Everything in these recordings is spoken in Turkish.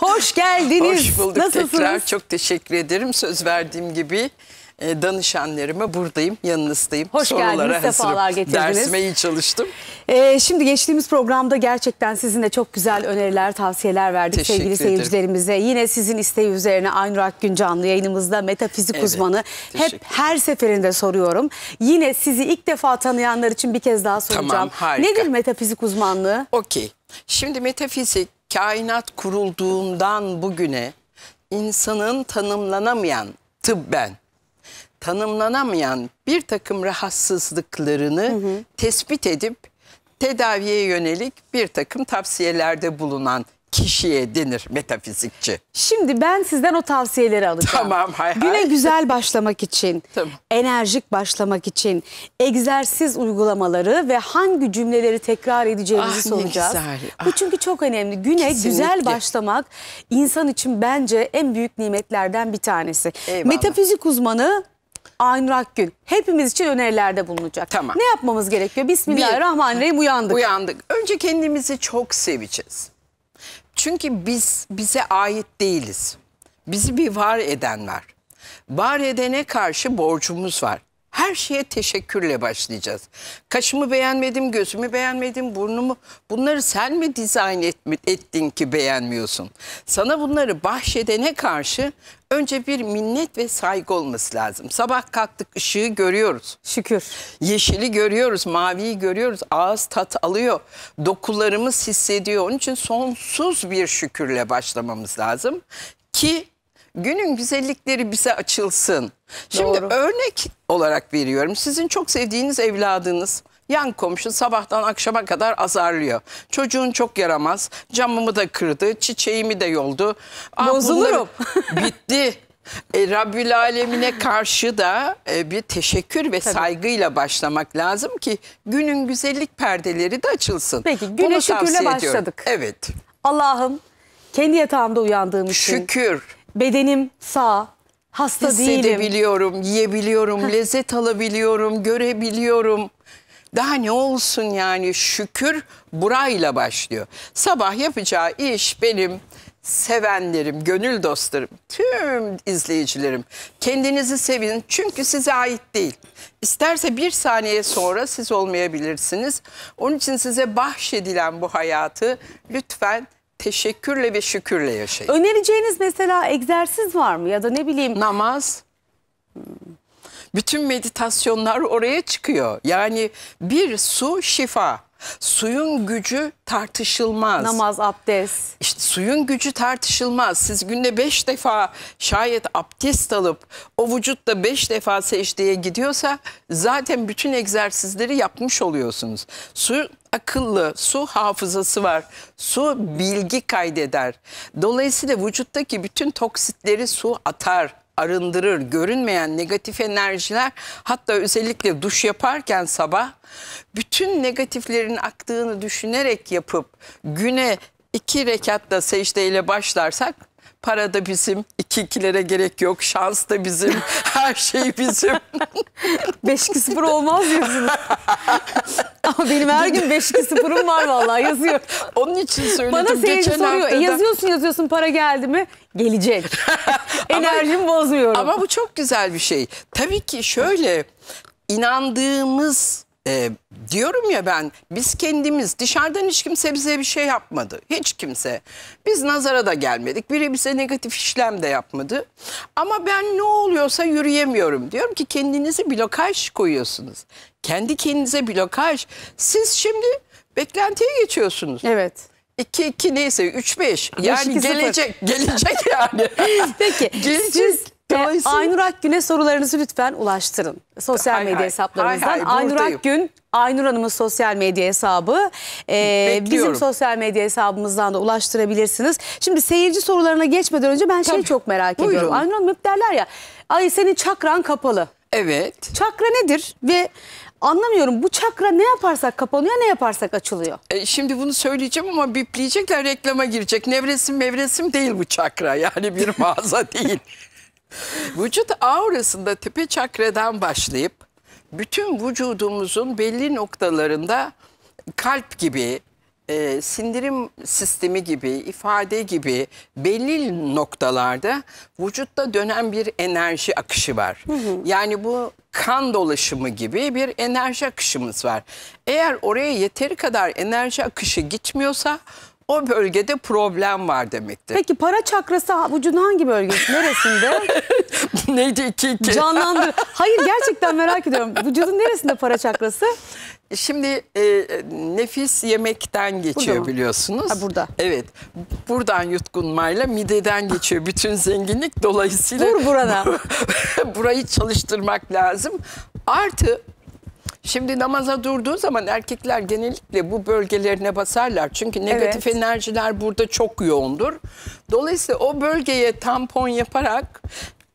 Hoş geldiniz. Hoş bulduk Nasılsınız? tekrar. Çok teşekkür ederim. Söz verdiğim gibi e, danışanlarıma buradayım, yanınızdayım. Hoş Sorulara geldiniz, hazırım. sefalar getirdiniz. Dersime iyi çalıştım. Ee, şimdi geçtiğimiz programda gerçekten sizinle çok güzel öneriler, tavsiyeler verdik Teşekkür sevgili ederim. seyircilerimize. Yine sizin isteği üzerine Aynurak Güncanlı yayınımızda metafizik evet, uzmanı. Hep her seferinde soruyorum. Yine sizi ilk defa tanıyanlar için bir kez daha soracağım. Tamam, harika. Nedir metafizik uzmanlığı? Okey. Şimdi metafizik kainat kurulduğundan bugüne insanın tanımlanamayan tıbben tanımlanamayan bir takım rahatsızlıklarını hı hı. tespit edip tedaviye yönelik bir takım tavsiyelerde bulunan kişiye denir metafizikçi. Şimdi ben sizden o tavsiyeleri alacağım. Tamam hay hay. Güne güzel başlamak için, tamam. enerjik başlamak için egzersiz uygulamaları ve hangi cümleleri tekrar edeceğimizi ah, soracağız. Güzel. Bu ah. çünkü çok önemli. Güne Kesinlikle. güzel başlamak insan için bence en büyük nimetlerden bir tanesi. Eyvallah. Metafizik uzmanı Aynur Akgül hepimiz için önerilerde bulunacak. Tamam. Ne yapmamız gerekiyor? Bismillahirrahmanirrahim uyandık. Uyandık. Önce kendimizi çok seveceğiz. Çünkü biz bize ait değiliz. Bizi bir var eden var. Var edene karşı borcumuz var her şeye teşekkürle başlayacağız. Kaşımı beğenmedim, gözümü beğenmedim, burnumu. Bunları sen mi dizayn et, ettin ki beğenmiyorsun? Sana bunları bahşedene karşı önce bir minnet ve saygı olması lazım. Sabah kalktık ışığı görüyoruz. Şükür. Yeşili görüyoruz, maviyi görüyoruz. Ağız tat alıyor. Dokularımız hissediyor. Onun için sonsuz bir şükürle başlamamız lazım. Ki günün güzellikleri bize açılsın. Şimdi Doğru. örnek olarak veriyorum. Sizin çok sevdiğiniz evladınız yan komşu sabahtan akşama kadar azarlıyor. Çocuğun çok yaramaz. Camımı da kırdı, çiçeğimi de yoldu. Bozulurum. Bitti. E, Rabbül Alemine karşı da e, bir teşekkür ve Tabii. saygıyla başlamak lazım ki günün güzellik perdeleri de açılsın. Peki güne şükürle başladık. Evet. Allah'ım kendi yatağımda uyandığım için. Şükür bedenim sağ, hasta değilim. Hissedebiliyorum, değilim. yiyebiliyorum, lezzet alabiliyorum, görebiliyorum. Daha ne olsun yani şükür burayla başlıyor. Sabah yapacağı iş benim sevenlerim, gönül dostlarım, tüm izleyicilerim kendinizi sevin çünkü size ait değil. İsterse bir saniye sonra siz olmayabilirsiniz. Onun için size bahşedilen bu hayatı lütfen teşekkürle ve şükürle yaşayın. Önereceğiniz mesela egzersiz var mı ya da ne bileyim? Namaz. Bütün meditasyonlar oraya çıkıyor. Yani bir su şifa. Suyun gücü tartışılmaz. Namaz, abdest. İşte suyun gücü tartışılmaz. Siz günde beş defa şayet abdest alıp o vücutta beş defa secdeye gidiyorsa zaten bütün egzersizleri yapmış oluyorsunuz. Su akıllı, su hafızası var. Su bilgi kaydeder. Dolayısıyla vücuttaki bütün toksitleri su atar arındırır. Görünmeyen negatif enerjiler hatta özellikle duş yaparken sabah bütün negatiflerin aktığını düşünerek yapıp güne iki rekatla secdeyle başlarsak para da bizim, iki ikilere gerek yok, şans da bizim, her şey bizim. beş 2 0 olmaz diyorsunuz. Ama benim her gün beş 2 0ım var vallahi yazıyor. Onun için söyledim. Bana seyirci soruyor, haftada... yazıyorsun yazıyorsun para geldi mi? gelecek. Enerjimi bozmuyorum. Ama bu çok güzel bir şey. Tabii ki şöyle inandığımız e, diyorum ya ben biz kendimiz dışarıdan hiç kimse bize bir şey yapmadı. Hiç kimse. Biz nazara da gelmedik. Biri bize negatif işlem de yapmadı. Ama ben ne oluyorsa yürüyemiyorum. Diyorum ki kendinizi blokaj koyuyorsunuz. Kendi kendinize blokaj. Siz şimdi beklentiye geçiyorsunuz. Evet. 2-2 neyse 3-5 yani gelecek gelecek yani. Peki gelecek. siz e, Dolayısıyla... Aynur Akgün'e sorularınızı lütfen ulaştırın. Sosyal hay medya hay, hesaplarımızdan. Hay, hay, Aynur Akgün, Aynur Hanım'ın sosyal medya hesabı. Ee, bizim sosyal medya hesabımızdan da ulaştırabilirsiniz. Şimdi seyirci sorularına geçmeden önce ben Tabii. şeyi çok merak Buyurun. ediyorum. Aynur Hanım hep derler ya, ay senin çakran kapalı. Evet. Çakra nedir ve Anlamıyorum bu çakra ne yaparsak kapanıyor ne yaparsak açılıyor. E, şimdi bunu söyleyeceğim ama bipleyecekler reklama girecek. Nevresim mevresim değil bu çakra yani bir mağaza değil. Vücut aurasında tepe çakradan başlayıp bütün vücudumuzun belli noktalarında kalp gibi, e, sindirim sistemi gibi, ifade gibi belli noktalarda vücutta dönen bir enerji akışı var. Hı hı. Yani bu kan dolaşımı gibi bir enerji akışımız var. Eğer oraya yeteri kadar enerji akışı gitmiyorsa o bölgede problem var demektir. Peki para çakrası vücudun hangi bölgesi? Neresinde? Neydi iki iki? Canlandı. Hayır gerçekten merak ediyorum. Vücudun neresinde para çakrası? Şimdi e, nefis yemekten geçiyor burada biliyorsunuz. Ha, burada. Evet. Buradan yutkunmayla mideden geçiyor bütün zenginlik. Dolayısıyla Dur burada. burayı çalıştırmak lazım. Artı Şimdi namaza durduğu zaman erkekler genellikle bu bölgelerine basarlar. Çünkü negatif evet. enerjiler burada çok yoğundur. Dolayısıyla o bölgeye tampon yaparak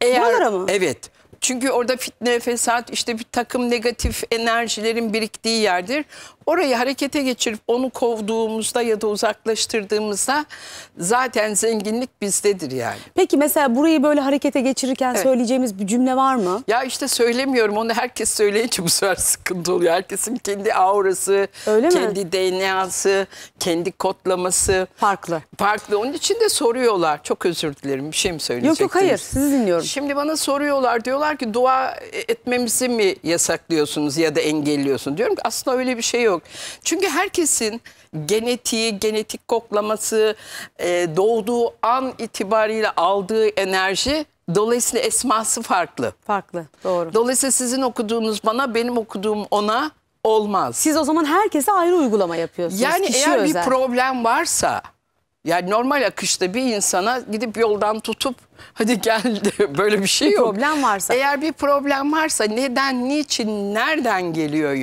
eğer... Buralara mı? Evet. Çünkü orada fitne, fesat, işte bir takım negatif enerjilerin biriktiği yerdir. Orayı harekete geçirip onu kovduğumuzda ya da uzaklaştırdığımızda zaten zenginlik bizdedir yani. Peki mesela burayı böyle harekete geçirirken evet. söyleyeceğimiz bir cümle var mı? Ya işte söylemiyorum onu herkes söyleyince bu sefer sıkıntı oluyor. Herkesin kendi aurası, Öyle kendi mi? DNA'sı, kendi kodlaması. Farklı. Farklı. Onun için de soruyorlar. Çok özür dilerim bir şey mi söyleyecektiniz? Yok yok hayır sizi dinliyorum. Şimdi bana soruyorlar diyorlar ki dua etmemizi mi yasaklıyorsunuz ya da engelliyorsunuz? Diyorum ki aslında öyle bir şey yok yok. Çünkü herkesin genetiği, genetik koklaması, e, doğduğu an itibariyle aldığı enerji dolayısıyla esması farklı. Farklı, doğru. Dolayısıyla sizin okuduğunuz bana, benim okuduğum ona olmaz. Siz o zaman herkese ayrı uygulama yapıyorsunuz. Yani eğer özel. bir problem varsa... Yani normal akışta bir insana gidip yoldan tutup hadi gel böyle bir şey yok. Bir problem varsa. Eğer bir problem varsa neden, niçin, nereden geliyor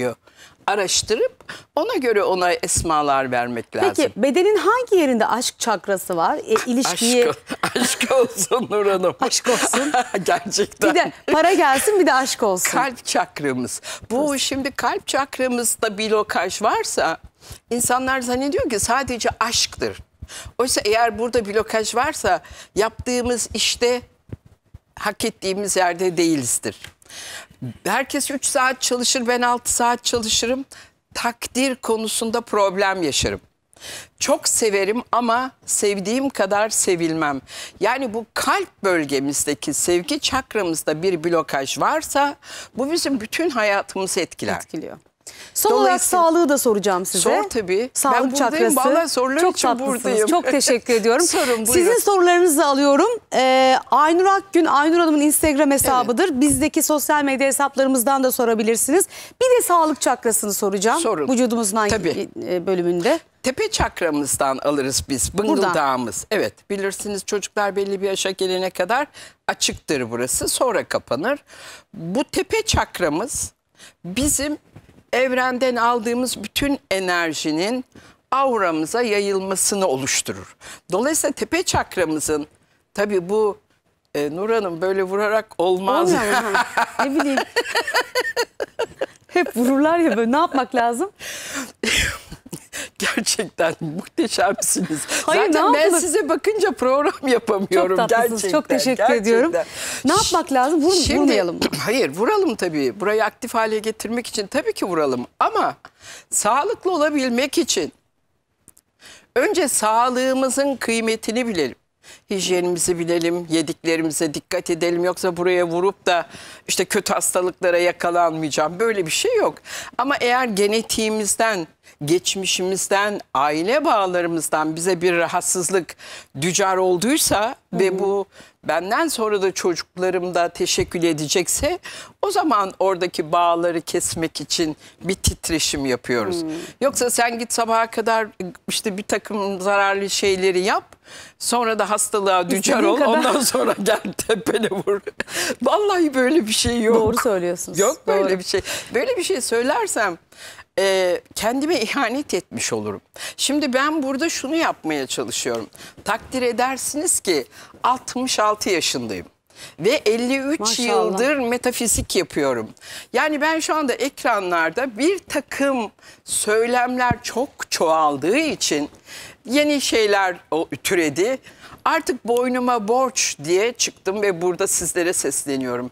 araştırıp ona göre ona esmalar vermek lazım. Peki bedenin hangi yerinde aşk çakrası var? E, ilişkiyi... Aşk, aşk olsun Nur Hanım. aşk olsun. Gerçekten. Bir de para gelsin bir de aşk olsun. Kalp çakramız. Bu şimdi kalp çakramızda blokaj varsa insanlar zannediyor ki sadece aşktır. Oysa eğer burada blokaj varsa yaptığımız işte hak ettiğimiz yerde değilizdir. Herkes 3 saat çalışır ben 6 saat çalışırım. Takdir konusunda problem yaşarım. Çok severim ama sevdiğim kadar sevilmem. Yani bu kalp bölgemizdeki sevgi çakramızda bir blokaj varsa bu bizim bütün hayatımızı etkiler. Etkiliyor. Son olarak sağlığı da soracağım size. Sor tabii. Sağlık ben buradayım. Çakrası. Vallahi sorular Çok için tatlısınız. buradayım. Çok teşekkür ediyorum. Sorun buyurun. Sizin sorularınızı alıyorum. Ee, Aynur Akgün, Aynur Hanım'ın Instagram hesabıdır. Evet. Bizdeki sosyal medya hesaplarımızdan da sorabilirsiniz. Bir de sağlık çakrasını soracağım. Sorun. Vücudumuzun hangi tabii. E, e, bölümünde? Tepe çakramızdan alırız biz. Bıngıldağımız. Evet bilirsiniz çocuklar belli bir yaşa gelene kadar açıktır burası. Sonra kapanır. Bu tepe çakramız bizim evrenden aldığımız bütün enerjinin avramıza yayılmasını oluşturur. Dolayısıyla tepe çakramızın tabi bu e, Nur Hanım böyle vurarak olmaz. Olmuyor mu? ne bileyim. Hep vururlar ya böyle ne yapmak lazım? gerçekten muhteşemsiniz. Hayır, Zaten ben size bakınca program yapamıyorum. Çok tatlısınız. Gerçekten, çok teşekkür gerçekten. ediyorum. Ne yapmak lazım? Vur, Şimdi, vurmayalım mı? Hayır vuralım tabii. Burayı aktif hale getirmek için tabii ki vuralım. Ama sağlıklı olabilmek için önce sağlığımızın kıymetini bilelim hijyenimizi bilelim, yediklerimize dikkat edelim. Yoksa buraya vurup da işte kötü hastalıklara yakalanmayacağım. Böyle bir şey yok. Ama eğer genetiğimizden geçmişimizden, aile bağlarımızdan bize bir rahatsızlık dücar olduysa Hı -hı. ve bu benden sonra da çocuklarımda teşekkül edecekse o zaman oradaki bağları kesmek için bir titreşim yapıyoruz. Hı -hı. Yoksa sen git sabaha kadar işte bir takım zararlı şeyleri yap sonra da hastalığa düçar ol kadar. ondan sonra gel tepene vur. Vallahi böyle bir şey yok. Doğru söylüyorsunuz. Yok Doğru. böyle bir şey. Böyle bir şey söylersem e, kendime ihanet etmiş olurum. Şimdi ben burada şunu yapmaya çalışıyorum. Takdir edersiniz ki 66 yaşındayım. Ve 53 Maşallah. yıldır metafizik yapıyorum. Yani ben şu anda ekranlarda bir takım söylemler çok çoğaldığı için yeni şeyler türedi. Artık boynuma borç diye çıktım ve burada sizlere sesleniyorum.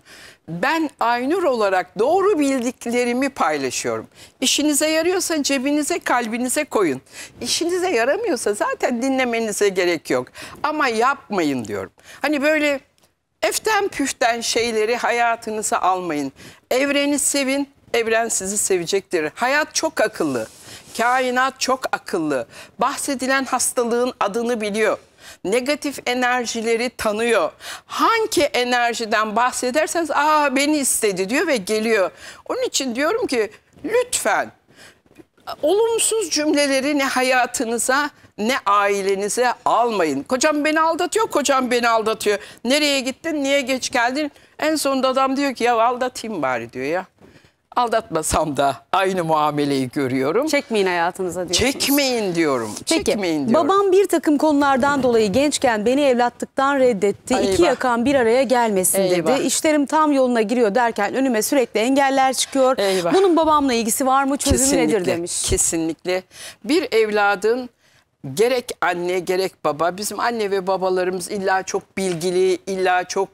Ben Aynur olarak doğru bildiklerimi paylaşıyorum. İşinize yarıyorsa cebinize, kalbinize koyun. İşinize yaramıyorsa zaten dinlemenize gerek yok. Ama yapmayın diyorum. Hani böyle Eften püften şeyleri hayatınıza almayın. Evreni sevin, evren sizi sevecektir. Hayat çok akıllı. Kainat çok akıllı. Bahsedilen hastalığın adını biliyor. Negatif enerjileri tanıyor. Hangi enerjiden bahsederseniz aa beni istedi diyor ve geliyor. Onun için diyorum ki lütfen olumsuz cümleleri ne hayatınıza ne ailenize almayın. Kocam beni aldatıyor, kocam beni aldatıyor. Nereye gittin, niye geç geldin? En sonunda adam diyor ki ya aldatayım bari diyor ya aldatmasam da aynı muameleyi görüyorum. Çekmeyin hayatınıza diyorsunuz. Çekmeyin diyorum. Peki, Çekmeyin diyorum. Babam bir takım konulardan dolayı gençken beni evlatlıktan reddetti. Eyvah. İki yakan bir araya gelmesin Eyvah. dedi. İşlerim tam yoluna giriyor derken önüme sürekli engeller çıkıyor. Eyvah. Bunun babamla ilgisi var mı? Çözümü kesinlikle, nedir demiş. Kesinlikle. Bir evladın gerek anne gerek baba bizim anne ve babalarımız illa çok bilgili illa çok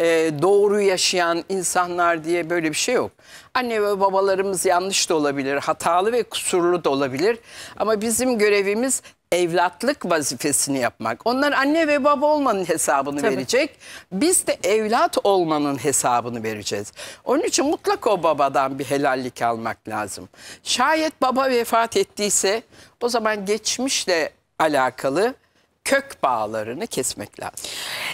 e, doğru yaşayan insanlar diye böyle bir şey yok. Anne ve babalarımız yanlış da olabilir hatalı ve kusurlu da olabilir ama bizim görevimiz evlatlık vazifesini yapmak. Onlar anne ve baba olmanın hesabını Tabii. verecek. Biz de evlat olmanın hesabını vereceğiz. Onun için mutlak o babadan bir helallik almak lazım. Şayet baba vefat ettiyse o zaman geçmişle alakalı kök bağlarını kesmek lazım.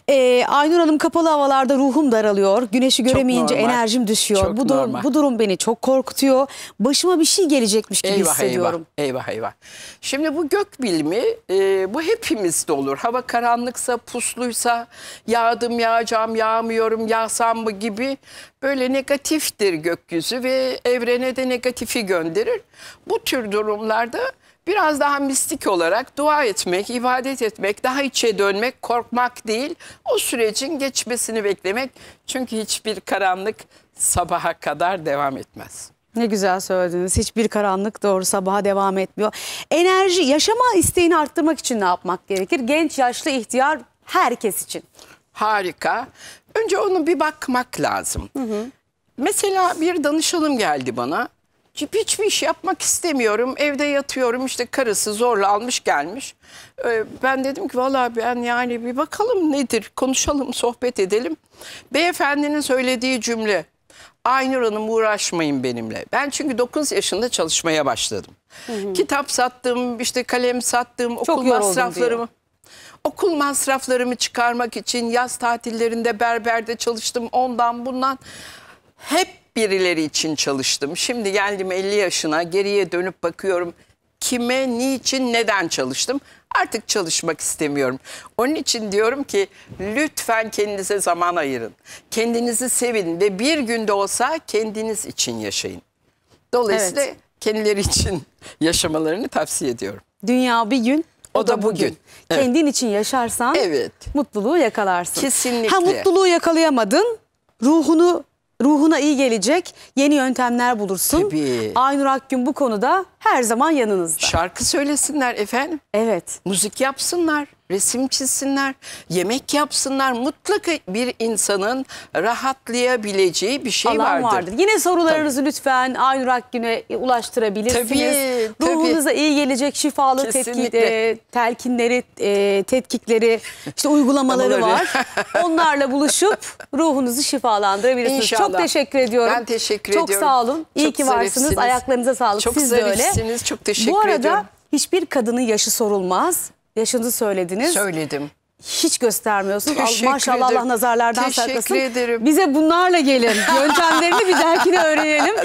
E, Aynur Hanım kapalı havalarda ruhum daralıyor. Güneşi göremeyince enerjim düşüyor. bu, durum, bu durum beni çok korkutuyor. Başıma bir şey gelecekmiş gibi eyvah, hissediyorum. Eyvah eyvah. eyvah. Şimdi bu gök bilimi e, bu hepimizde olur. Hava karanlıksa, pusluysa, yağdım yağacağım, yağmıyorum, yağsam mı gibi böyle negatiftir gökyüzü ve evrene de negatifi gönderir. Bu tür durumlarda biraz daha mistik olarak dua etmek, ibadet etmek, daha içe dönmek, korkmak değil, o sürecin geçmesini beklemek. Çünkü hiçbir karanlık sabaha kadar devam etmez. Ne güzel söylediniz. Hiçbir karanlık doğru sabaha devam etmiyor. Enerji, yaşama isteğini arttırmak için ne yapmak gerekir? Genç, yaşlı, ihtiyar herkes için. Harika. Önce onu bir bakmak lazım. Hı hı. Mesela bir danışalım geldi bana hiçbir iş yapmak istemiyorum. Evde yatıyorum işte karısı zorla almış gelmiş. Ee, ben dedim ki valla ben yani bir bakalım nedir konuşalım sohbet edelim. Beyefendinin söylediği cümle Aynur Hanım uğraşmayın benimle. Ben çünkü 9 yaşında çalışmaya başladım. Hı hı. Kitap sattım, işte kalem sattım, Çok okul masraflarımı. Diyor. Okul masraflarımı çıkarmak için yaz tatillerinde berberde çalıştım ondan bundan hep birileri için çalıştım. Şimdi geldim 50 yaşına geriye dönüp bakıyorum kime, niçin, neden çalıştım? Artık çalışmak istemiyorum. Onun için diyorum ki lütfen kendinize zaman ayırın. Kendinizi sevin ve bir günde olsa kendiniz için yaşayın. Dolayısıyla evet. kendileri için yaşamalarını tavsiye ediyorum. Dünya bir gün o, o da, da bugün. bugün. Evet. Kendin için yaşarsan evet. mutluluğu yakalarsın. Kesinlikle. Ha mutluluğu yakalayamadın, ruhunu ruhuna iyi gelecek yeni yöntemler bulursun. Tabii. Aynur Akgün bu konuda her zaman yanınızda. Şarkı söylesinler efendim. Evet. Müzik yapsınlar resim çizsinler, yemek yapsınlar. Mutlaka bir insanın rahatlayabileceği bir şey Alan vardır. vardır. Yine sorularınızı tabii. lütfen Aynur Akgün'e ulaştırabilirsiniz. Tabii, tabii. Ruhunuza iyi gelecek şifalı tetkik, e, telkinleri, e, tetkikleri, işte uygulamaları var. Onlarla buluşup ruhunuzu şifalandırabilirsiniz. İnşallah. Çok teşekkür ediyorum. Ben teşekkür çok ediyorum. Çok sağ olun. İyi çok ki varsınız. Ayaklarınıza sağlık. Çok Siz de öyle. Çok teşekkür ediyorum. Bu arada ediyorum. hiçbir kadının yaşı sorulmaz. Yaşını söylediniz. Söyledim. Hiç göstermiyorsun. Teşekkür Maşallah ederim. Allah nazarlardan Teşekkür saklasın. Teşekkür ederim. Bize bunlarla gelin. Yöntemlerini bir dahakine öğrenelim.